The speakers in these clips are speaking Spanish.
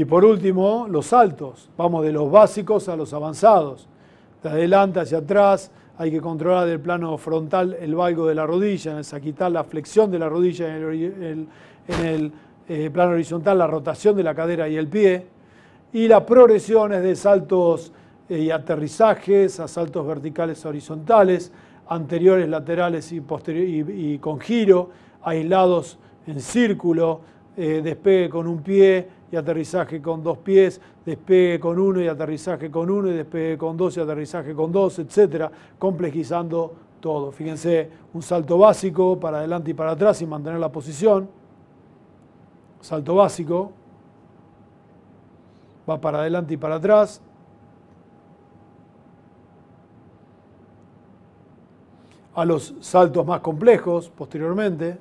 Y por último, los saltos. Vamos de los básicos a los avanzados. De adelante hacia atrás, hay que controlar del plano frontal el valgo de la rodilla, en el la flexión de la rodilla, en el, eh, plano horizontal la rotación de la cadera y el pie. Y las progresiones de saltos eh, y aterrizajes, a saltos verticales horizontales, anteriores, laterales y, y con giro, aislados en círculo, eh, despegue con un pie, y aterrizaje con dos pies, despegue con uno y aterrizaje con uno y despegue con dos y aterrizaje con dos, etcétera, complejizando todo. Fíjense, un salto básico para adelante y para atrás y mantener la posición. Salto básico, va para adelante y para atrás. A los saltos más complejos posteriormente.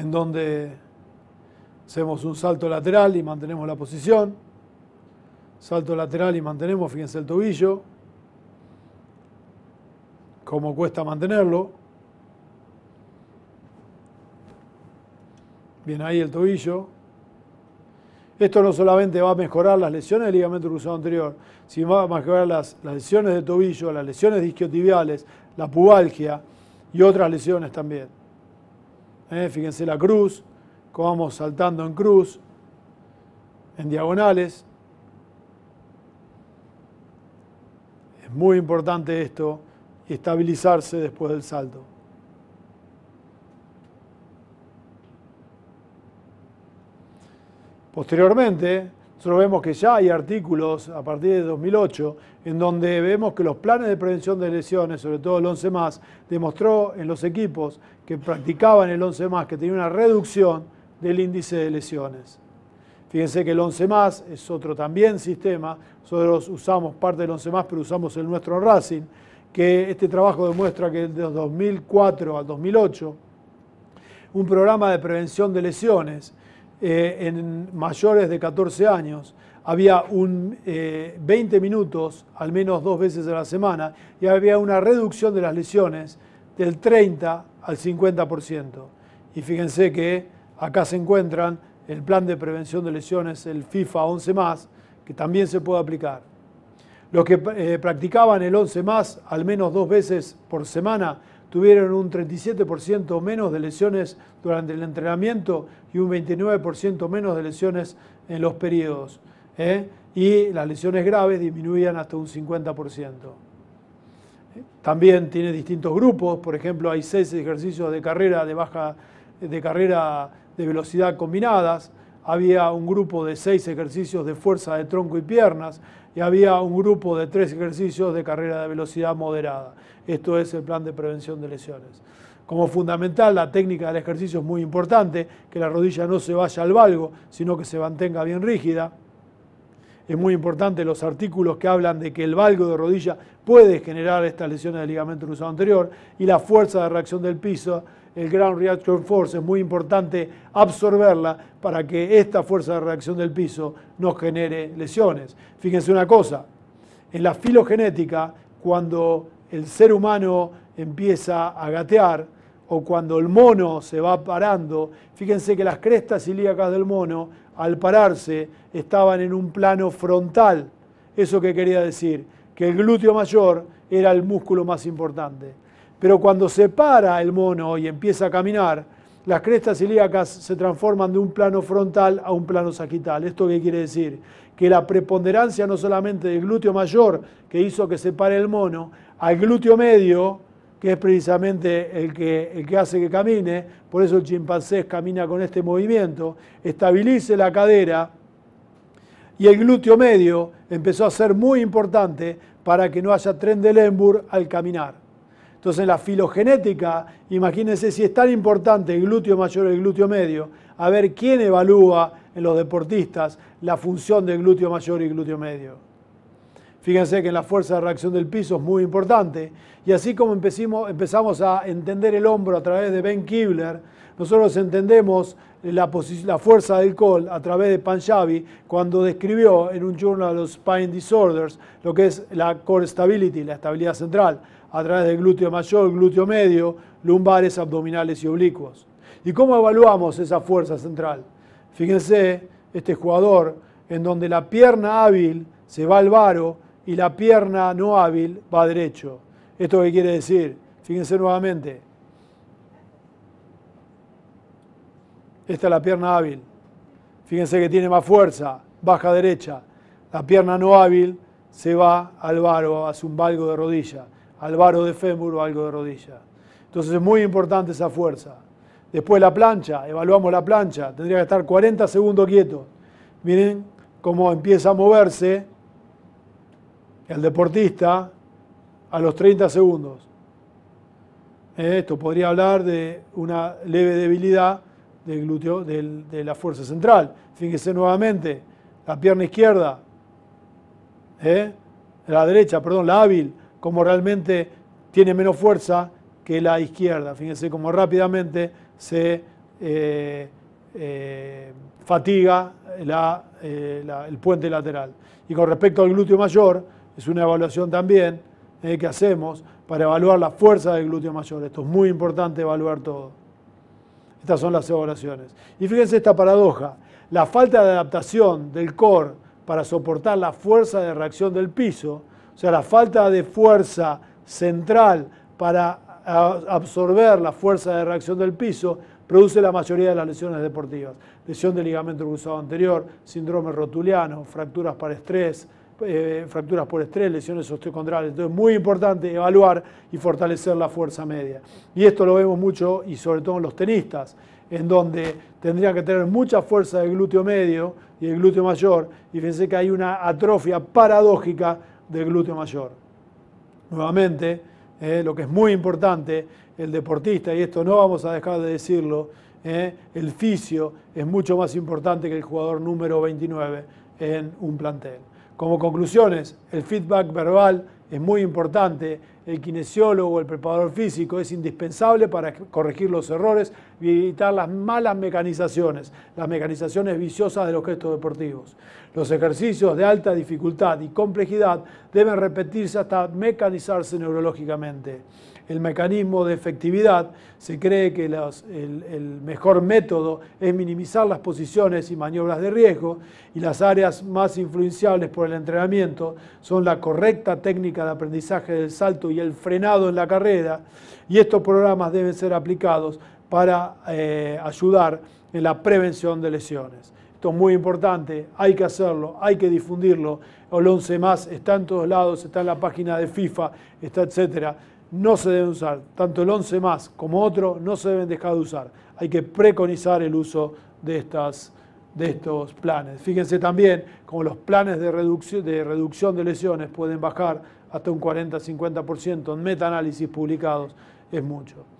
en donde hacemos un salto lateral y mantenemos la posición, salto lateral y mantenemos, fíjense el tobillo, cómo cuesta mantenerlo, bien ahí el tobillo, esto no solamente va a mejorar las lesiones del ligamento cruzado anterior, sino va a mejorar las, lesiones de tobillo, las lesiones disquiotibiales, la pubalgia y otras lesiones también. Eh, fíjense la cruz, cómo vamos saltando en cruz, en diagonales. Es muy importante esto estabilizarse después del salto. Posteriormente, nosotros vemos que ya hay artículos a partir de 2008 en donde vemos que los planes de prevención de lesiones, sobre todo el 11 más, demostró en los equipos que practicaban el 11 más que tenía una reducción del índice de lesiones. Fíjense que el 11 más es otro también sistema, nosotros usamos parte del 11 más, pero usamos el nuestro Racing, que este trabajo demuestra que desde 2004 al 2008, un programa de prevención de lesiones eh, en mayores de 14 años había un, 20 eh, minutos, al menos dos veces a la semana, y había una reducción de las lesiones del 30 al 50%. Y fíjense que acá se encuentran el plan de prevención de lesiones, el FIFA 11 más, que también se puede aplicar. Los que eh, practicaban el 11 más al menos dos veces por semana tuvieron un 37% menos de lesiones durante el entrenamiento y un 29% menos de lesiones en los periodos. ¿eh? Y las lesiones graves disminuían hasta un 50%. También tiene distintos grupos, por ejemplo, hay seis ejercicios de carrera de baja de carrera de velocidad combinadas, había un grupo de seis ejercicios de fuerza de tronco y piernas, y había un grupo de tres ejercicios de carrera de velocidad moderada. Esto es el plan de prevención de lesiones. Como fundamental, la técnica del ejercicio es muy importante, que la rodilla no se vaya al valgo, sino que se mantenga bien rígida. Es muy importante los artículos que hablan de que el valgo de rodilla puede generar estas lesiones del ligamento cruzado anterior y la fuerza de reacción del piso el Ground Reaction Force, es muy importante absorberla para que esta fuerza de reacción del piso no genere lesiones. Fíjense una cosa, en la filogenética, cuando el ser humano empieza a gatear o cuando el mono se va parando, fíjense que las crestas ilíacas del mono, al pararse, estaban en un plano frontal. ¿Eso que quería decir? Que el glúteo mayor era el músculo más importante. Pero cuando se para el mono y empieza a caminar, las crestas ilíacas se transforman de un plano frontal a un plano sagital. ¿Esto qué quiere decir? Que la preponderancia no solamente del glúteo mayor que hizo que se pare el mono, al glúteo medio, que es precisamente el que, el que hace que camine, por eso el chimpancé camina con este movimiento, estabilice la cadera y el glúteo medio empezó a ser muy importante para que no haya tren de Lemburg al caminar. Entonces la filogenética, imagínense si es tan importante el glúteo mayor o el glúteo medio, a ver quién evalúa en los deportistas la función del glúteo mayor y glúteo medio. Fíjense que la fuerza de reacción del piso es muy importante. Y así como empezamos a entender el hombro a través de Ben Kibler, nosotros entendemos la, la fuerza del col a través de Panjabi cuando describió en un journal los spine disorders lo que es la core stability, la estabilidad central, a través del glúteo mayor, glúteo medio, lumbares, abdominales y oblicuos. ¿Y cómo evaluamos esa fuerza central? Fíjense, este jugador en donde la pierna hábil se va al varo y la pierna no hábil va derecho. ¿Esto qué quiere decir? Fíjense nuevamente. Esta es la pierna hábil. Fíjense que tiene más fuerza, baja derecha. La pierna no hábil se va al varo, hace un valgo de rodilla. Al varo de fémur o algo de rodilla. Entonces es muy importante esa fuerza. Después la plancha, evaluamos la plancha. Tendría que estar 40 segundos quieto. Miren cómo empieza a moverse el deportista a los 30 segundos. Eh, esto podría hablar de una leve debilidad del glúteo de la fuerza central. Fíjense nuevamente, la pierna izquierda, eh, la derecha, perdón, la hábil, como realmente tiene menos fuerza que la izquierda. Fíjense cómo rápidamente se eh, fatiga el puente lateral. Y con respecto al glúteo mayor, es una evaluación también eh, que hacemos para evaluar la fuerza del glúteo mayor. Esto es muy importante evaluar todo. Estas son las evaluaciones. Y fíjense esta paradoja. La falta de adaptación del core para soportar la fuerza de reacción del piso, o sea, la falta de fuerza central para absorber la fuerza de reacción del piso, produce la mayoría de las lesiones deportivas. Lesión de ligamento cruzado anterior, síndrome rotuliano, fracturas para estrés, eh, fracturas por estrés, lesiones osteocondrales. Entonces es muy importante evaluar y fortalecer la fuerza media. Y esto lo vemos mucho y sobre todo en los tenistas, en donde tendrían que tener mucha fuerza del glúteo medio y el glúteo mayor. Y fíjense que hay una atrofia paradójica del glúteo mayor. Nuevamente, eh, lo que es muy importante, el deportista, y esto no vamos a dejar de decirlo, eh, el fisio es mucho más importante que el jugador número 29 en un plantel. Como conclusiones, el feedback verbal es muy importante, el kinesiólogo, o el preparador físico es indispensable para corregir los errores y evitar las malas mecanizaciones, las mecanizaciones viciosas de los gestos deportivos. Los ejercicios de alta dificultad y complejidad deben repetirse hasta mecanizarse neurológicamente el mecanismo de efectividad, se cree que el, mejor método es minimizar las posiciones y maniobras de riesgo y las áreas más influenciables por el entrenamiento son la correcta técnica de aprendizaje del salto y el frenado en la carrera y estos programas deben ser aplicados para eh, ayudar en la prevención de lesiones. Esto es muy importante, hay que hacerlo, hay que difundirlo. El 11 más está en todos lados, está en la página de FIFA, está etcétera no se deben usar. Tanto el 11 más como otro no se deben dejar de usar. Hay que preconizar el uso de, de estos planes. Fíjense también como los planes de reducción, de reducción de lesiones pueden bajar hasta un 40-50% en metaanálisis publicados. Es mucho.